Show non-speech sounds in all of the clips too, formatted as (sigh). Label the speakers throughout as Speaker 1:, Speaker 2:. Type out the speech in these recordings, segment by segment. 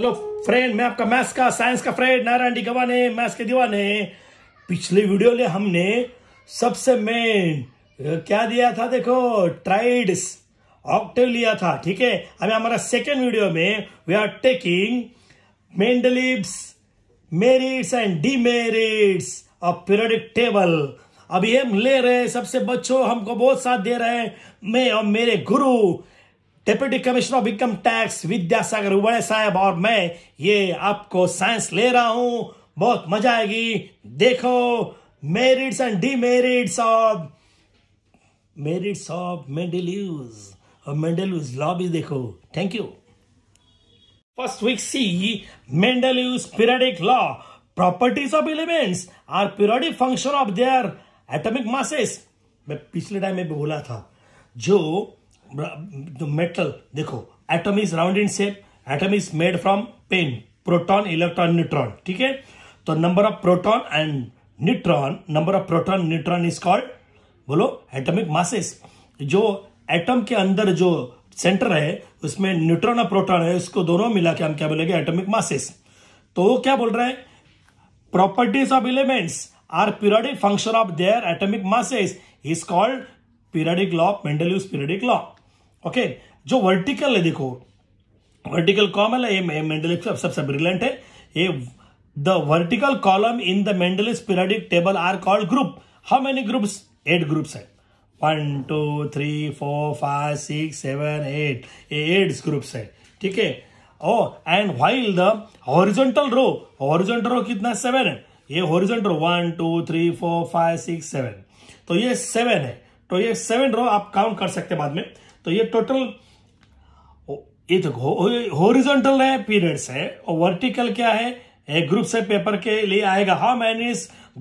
Speaker 1: Hello friend मैं आपका maths का साइंस का friend Narayan D Gavane maths के दीवाने पिछले वीडियो में हमने सबसे मेन क्या दिया था देखो ट्राइड्स ऑक्टेव लिया था ठीक है अभी हमारा सेकेंड वीडियो में we are taking Mendeleev's merits and demerits of periodic table अभी हम ले रहे हैं सबसे बच्चों हमको बहुत साथ दे रहे हैं मैं और मेरे गुरु deputy commissioner of income tax Vidyasagar Ubade साहब और मैं ये आपको साइंस ले रहा हूं बहुत मजा आएगी देखो merits and demerits of merits of Mendeleev's और लॉ भी देखो thank you first week see Mendeleev's periodic law properties of elements are periodic function of their atomic masses मैं पिछले टाइम में भी बोला था जो the metal देखो atom is round in shape atom is made from pen proton electron neutron ठीक है तो number of proton and neutron number of proton neutron is called बोलो एटॉमिक मासेस जो एटम के अंदर जो सेंटर है उसमें न्यूट्रॉन और प्रोटॉन है उसको दोनों मिला के हम क्या बोलेंगे एटॉमिक मासेस तो वो क्या बोल रहा है properties of elements are periodic function of their atomic masses is called periodic law Mendeleev's periodic law okay जो वर्टिकल है देखो वर्टिकल कॉमन है ये मेंडलिप सबसे ब्रिलियंट है ये the vertical column in the Mendel periodic table are called group how many groups eight groups है one two three four five six seven eight ये एट ग्रुप्स है ठीक है oh and while the horizontal row horizontal row कितना seven है ये horizontal row one two three four five six seven तो ये सेवन है तो ये सेवन रो आप काउंट कर सकते हैं बाद में तो ये टोटल ये देखो होरिजोनटल है पीरियड्स है और वर्टिकल क्या है एक ग्रुप से पेपर के लिए आएगा how many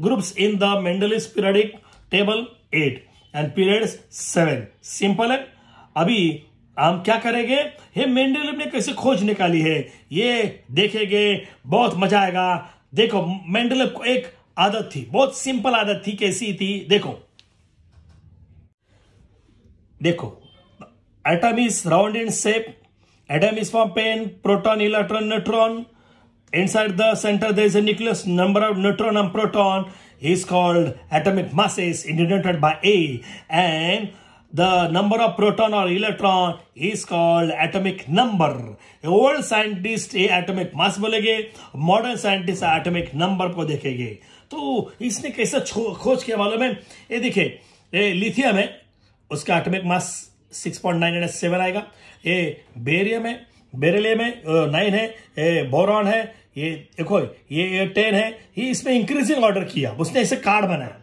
Speaker 1: groups in the Mendeleev's periodic table eight and periods seven simple है अभी हम क्या करेंगे ये मेंडल ने कैसे खोज निकाली है ये देखेंगे बहुत मजा आएगा देखो मेंडल को एक आदत थी बहुत सिंपल आदत थी कैसी थी देखो देखो atom is round in shape atom is formed pen proton electron neutron inside the center there is a nucleus number of neutron and proton is called atomic masses indicated by a and the number of proton or electron is called atomic number old scientist a atomic mass bolenge modern scientist atomic number ko dekhenge to isne इसने khoj खोज malum hai ye dekhiye ye lithium hai uska atomic mass 6.9 आएगा ये barium है beryllium है nine है ये boron है ये देखो ये टेन है ये इसमें इंक्रीजिंग ऑर्डर किया उसने ऐसे कार्ड बनाया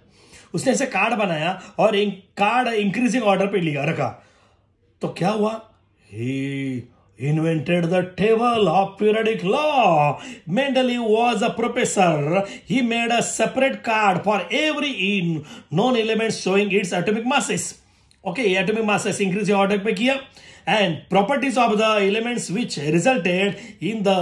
Speaker 1: उसने ऐसे कार्ड बनाया और इन कार्ड इंक्रीजिंग ऑर्डर पे लिया रखा तो क्या हुआ he invented the table of periodic law Mendeleev was a professor he made a separate card for every in known element showing its atomic masses okay atomic masses increase your order पे किया and properties of the elements which resulted in the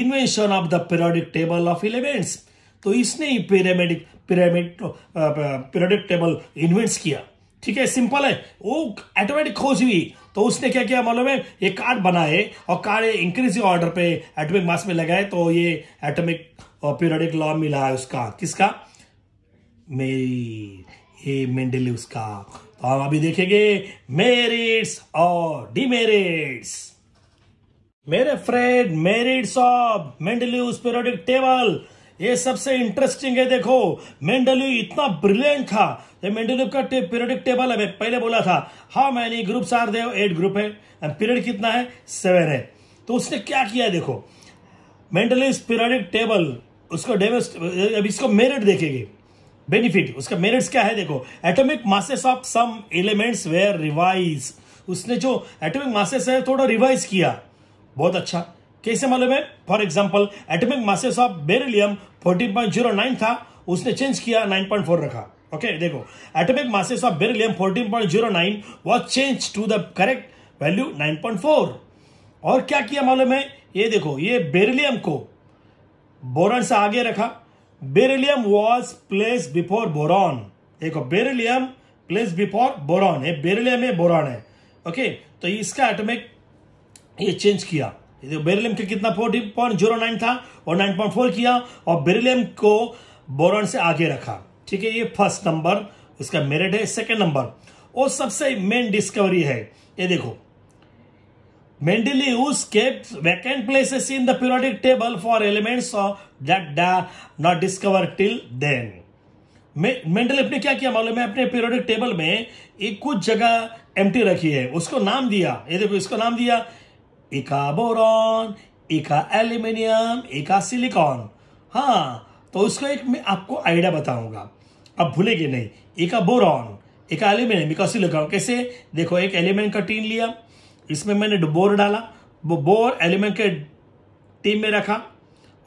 Speaker 1: invention of the periodic table of elements तो इसने ही pyramidic pyramid periodic table invent किया ठीक है simple है वो एटोमेटिक खोज हुई तो उसने क्या किया मालूम है ये कार्ड बनाए और कार्ड इंक्रीज ऑर्डर पे एटॉमिक मास में लगाए तो ये एटॉमिक पीरियोडिक लॉ मिला है उसका किसका मेरी ये मेंडेलिव का तो हम अभी देखेंगे मेरिट्स और डिमेरिट्स मेरे friend merits of Mendeleev periodic table ये सबसे इंटरेस्टिंग है देखो मेंडल्यू इतना ब्रिलियंट था ये मेंडल्यू का पीरियडिक पीरियोडिक टेबल है पहले बोला था हा मैंने ग्रुप्स आर देव एट ग्रुप है पीरियड कितना है सेवन है तो उसने क्या किया है देखो मेंडल्यू पीरियडिक टेबल उसको डेवेस्ट अब इसको मेरिट देखेगी बेनिफिट उसका मेरिट्स क्या है देखो atomic masses of some elements were revise उसने जो एटॉमिक मासेस है थोड़ा रिवाइज किया बहुत अच्छा कैसे मालूम है for example atomic masses of beryllium 14.09 था उसने चेंज किया 9.4 रखा ओके okay, देखो atomic masses of beryllium 14.09 was change to the correct value 9.4 और क्या किया मालूम है ये देखो ये बेरिलियम को बोरन से आगे रखा beryllium was placed before boron तो देखो बेरिलियम प्लेस बिफोर बोरॉन है बेरिलियम है बोरॉन है ओके तो इसका एटमिक ये चेंज किया बेरिलियम के कितना फोर्टी पॉइंट जीरो नाइन था और नाइन पॉइंट फोर किया और बेरिलियम को बोरॉन से आगे रखा ठीक है ये फर्स्ट नंबर इसका मेरिट है सेकेंड नंबर और सबसे मेन डिस्कवरी है ये देखो Mendeleev kept vacant places in the periodic table for elements that not discovered till then. Mendeleev ने क्या किया मालूम है अपने पीरियोडिक टेबल में एक कुछ जगह एम्प्टी रखी है उसको नाम दिया ये देखो इसको नाम दिया इका बोरॉन इका एल्यूमिनियम इका सिलिकॉन हाँ तो उसको एक मैं आपको आइडिया बताऊंगा अब भूलेंगे नहीं इका बोरॉन इका एल्यूमिनियम इका सिलिकॉन कैसे देखो एक एलिमेंट का टीन लिया इसमें मैंने बोर डाला वो बोर एलिमेंट के टीम में रखा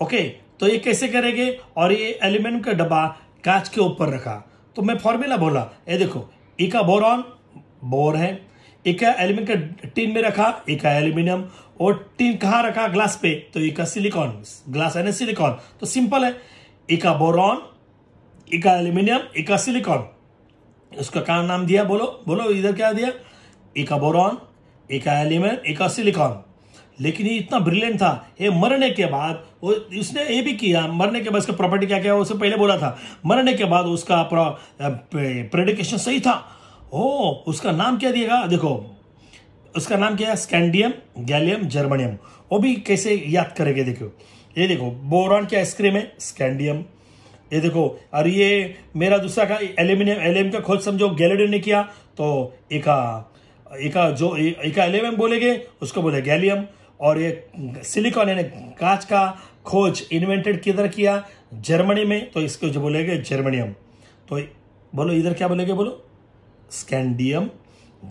Speaker 1: ओके तो ये कैसे करेंगे और ये एलिमेंट का डब्बा कांच के ऊपर रखा तो मैं फॉर्मूला बोला ये देखो ई बोरॉन बोर है एक एलिमेंट के टीन में रखा एक एल्यूमिनियम और टीन कहाँ रखा ग्लास पे तो एक सिलिकॉन ग्लास है ना सिलिकॉन तो सिंपल है ई का बोरॉन एक का एल्यूमिनियम ई सिलिकॉन उसका क्या नाम दिया बोलो बोलो इधर क्या दिया एक बोरॉन एक एलिमेंट एक सिलिकॉन लेकिन ये इतना ब्रिलियंट था ये मरने के बाद वो उसने ये भी किया मरने के बाद इसका प्रॉपर्टी क्या क्या उसे पहले बोला था मरने के बाद उसका प्रेडिकेशन सही था ओ उसका नाम क्या दिएगा देखो उसका नाम क्या है स्कैंडियम गैलियम जर्मनियम वो भी कैसे याद करेंगे देखो ये देखो बोरॉन की आइसक्रीम है स्कैंडियम ये देखो और ये मेरा दूसरा का एल्यूमिनियम एल्यूम का खोज समझो गैलेडियम ने किया तो एक एक जो एक एका एलेवन बोलेंगे उसको बोले गैलियम और ये सिलिकॉन यानी कांच का खोज इन्वेंटेड किधर किया जर्मनी में तो इसको जो बोलेंगे जर्मनियम तो बोलो इधर क्या बोलेंगे बोलो स्कैंडियम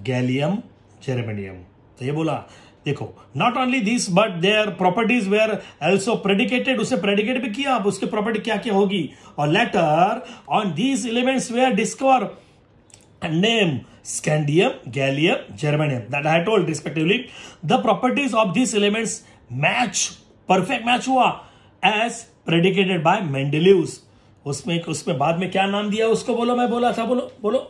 Speaker 1: गैलियम जर्मनियम तो ये बोला देखो not only this but their properties were also predicted उसे प्रेडिकेट भी किया अब उसकी प्रॉपर्टी क्या क्या होगी और later on these elements were discover and name scandium, gallium, germanium that I told respectively. The properties of these elements match, perfect match hua as predicted by mendelius usme usme baad mein kya naam diya usko bolo मैं bola tha bolo bolo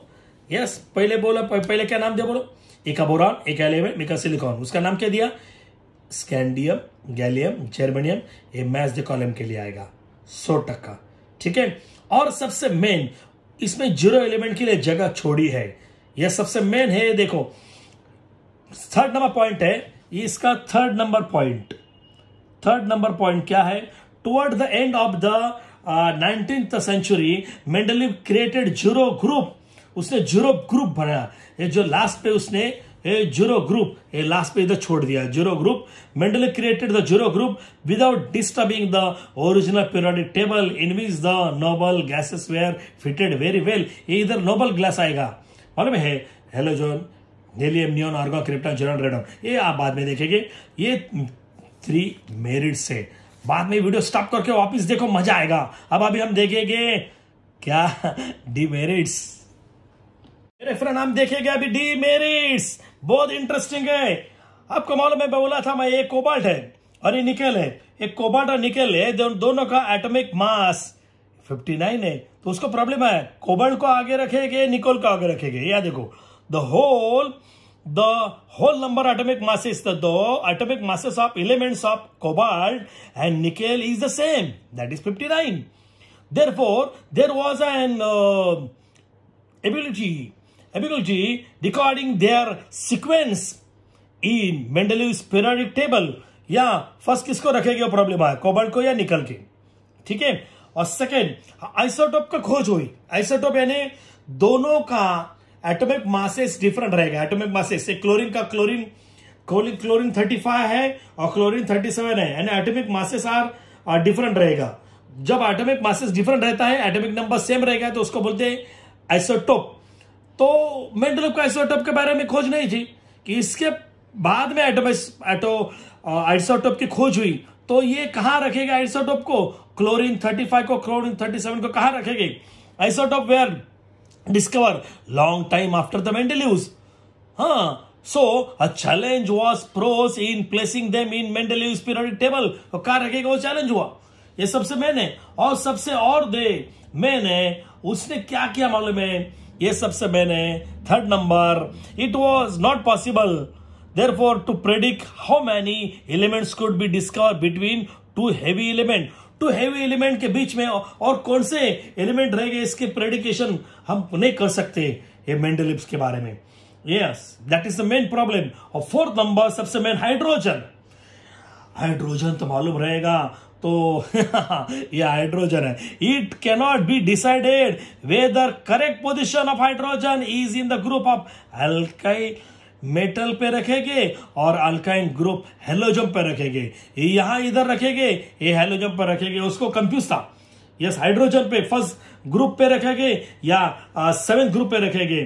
Speaker 1: yes, pehle bola pehle kya naam diya bolo ek boron ek element एक silicon uska naam kya diya scandium gallium germanium ये match the column ke liye aayega 100% टक्का ठीक है और सबसे main इसमें zero element के लिए जगह छोड़ी है यह सबसे मेन है देखो थर्ड नंबर पॉइंट है इसका third number point third number point क्या है toward the end of the nineteen century Mendeleev created zero group उसने जीरो ग्रुप बनाया ये जो लास्ट पे उसने ए जुरो ग्रुप ए लास्ट पे इधर छोड़ दिया zero group Mendel created the zero group without disturbing the original periodic table in which the noble gases were fitted very well ये इधर नोबल ग्लास आएगा मालूम है halogen helium neon argon krypton xenon radon ये आप बाद में देखेंगे ये थ्री मेरिट से बाद में वीडियो स्टॉप करके वापिस देखो मजा आएगा अब अभी हम देखेंगे क्या डिमेरिट्स (laughs) मेरे फ्रेंड हम देखेंगे अभी डिमेरिट्स बहुत इंटरेस्टिंग है आपको मालूम है मैं बोला था मैं एक कोबाल्ट है और ये निकेल है एक कोबाल्ट और निकल है दोनों का एटॉमिक मास 59 है तो उसको प्रॉब्लम है कोबाल्ट को आगे रखेंगे निकोल को आगे रखेंगे या देखो the whole the whole number atomic masses the atomic masses of elements of cobalt and nickel is the same that is 59 there for was was uh, ability ability recording their sequence in Mendeleev's periodic table या first किसको रखेगी वो problem आया cobalt को या निकल के ठीक है और सेकेंड आइसोटोप का खोज हुई आइसोटोप यानी दोनों का एटॉमिक मासेस डिफरेंट रहेगा एटॉमिक मासेस क्लोरीन का क्लोरीन क्लोरीन क्लोरीन 35 है और क्लोरीन 37 है यानी एटॉमिक मासेस आर डिफरेंट रहेगा जब एटॉमिक मासेस डिफरेंट रहता है एटॉमिक नंबर सेम रहेगा तो उसको बोलते हैं आइसोटोप तो मेंडलव का आइसोटोप के बारे में खोज नहीं थी कि इसके बाद में एटो एटो आइसोटोप की खोज हुई तो ये कहाँ रखेगा आइसोटोप को क्लोरीन 35 को क्लोरीन 37 को कहाँ रखेगी isotope were discover long time after the Mendeleev's हाँ so a challenge was pros in placing them in Mendeleev's periodic table तो कहाँ रखेगा वो चैलेंज हुआ ये सबसे मैंने और सबसे और दे मैंने उसने क्या किया मालूम है ये सबसे मैंने third number it was not possible there for to predict how many elements could be discover between two heavy element two heavy element के बीच में और कौन से एलिमेंट रहेंगे इसके प्रेडिकेशन हम नहीं कर सकते ये मेंडलिप्स के बारे में yes that is the main problem और फोर्थ नंबर सबसे मेन हाइड्रोजन हाइड्रोजन तो मालूम रहेगा तो (laughs) ये हाइड्रोजन है it cannot be decided whether correct position of hydrogen is in the group of alkali metal पे रखेंगे और अल्काइन ग्रुप हेलोजम पे रखेंगे यहां इधर रखेंगे ये हेलोजम पे रखेंगे उसको कंफ्यूज था यस हाइड्रोजन पे फर्स्ट ग्रुप पे रखेंगे या सेवेंथ uh, ग्रुप पे रखेंगे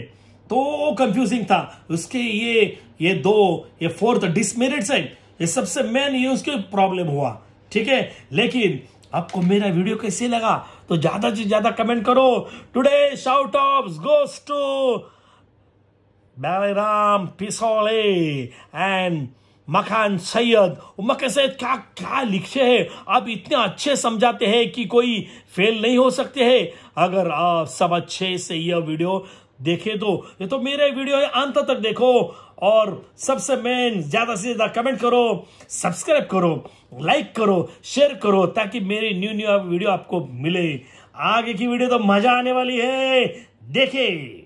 Speaker 1: तो कंफ्यूजिंग था उसके ये ये दो ये फोर्थ डिसमेरिट्स है ये सबसे मेन ये उसके प्रॉब्लम हुआ ठीक है लेकिन आपको मेरा वीडियो कैसे लगा तो ज्यादा से ज्यादा कमेंट करो today shout off goes to बैराम पिसोले एंड मखान सैयद मखान सैयद क्या क्या लिखे हैं आप इतने अच्छे समझाते हैं कि कोई फेल नहीं हो सकते हैं अगर आप सब अच्छे से यह वीडियो देखे दो तो। ये तो मेरे वीडियो है अंत तक देखो और सबसे मेन ज्यादा से ज्यादा कमेंट करो सब्सक्राइब करो लाइक करो शेयर करो ताकि मेरी न्यू न्यू वीडियो आपको मिले आगे की वीडियो तो मजा आने वाली है देखे